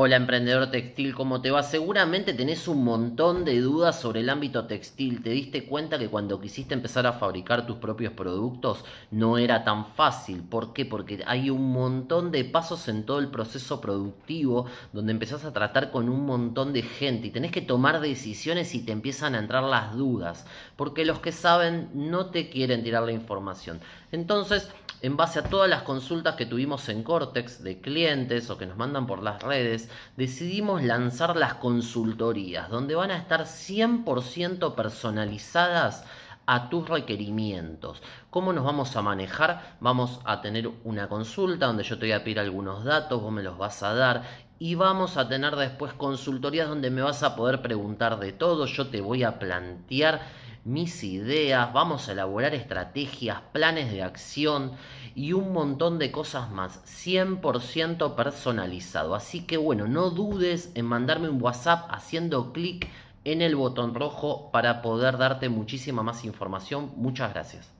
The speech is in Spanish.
Hola emprendedor textil, ¿cómo te va? Seguramente tenés un montón de dudas sobre el ámbito textil. ¿Te diste cuenta que cuando quisiste empezar a fabricar tus propios productos no era tan fácil? ¿Por qué? Porque hay un montón de pasos en todo el proceso productivo donde empezás a tratar con un montón de gente y tenés que tomar decisiones y te empiezan a entrar las dudas. Porque los que saben no te quieren tirar la información. Entonces, en base a todas las consultas que tuvimos en Cortex de clientes o que nos mandan por las redes, decidimos lanzar las consultorías, donde van a estar 100% personalizadas a tus requerimientos. ¿Cómo nos vamos a manejar? Vamos a tener una consulta donde yo te voy a pedir algunos datos, vos me los vas a dar y vamos a tener después consultorías donde me vas a poder preguntar de todo, yo te voy a plantear mis ideas, vamos a elaborar estrategias, planes de acción y un montón de cosas más, 100% personalizado. Así que bueno, no dudes en mandarme un WhatsApp haciendo clic en el botón rojo para poder darte muchísima más información. Muchas gracias.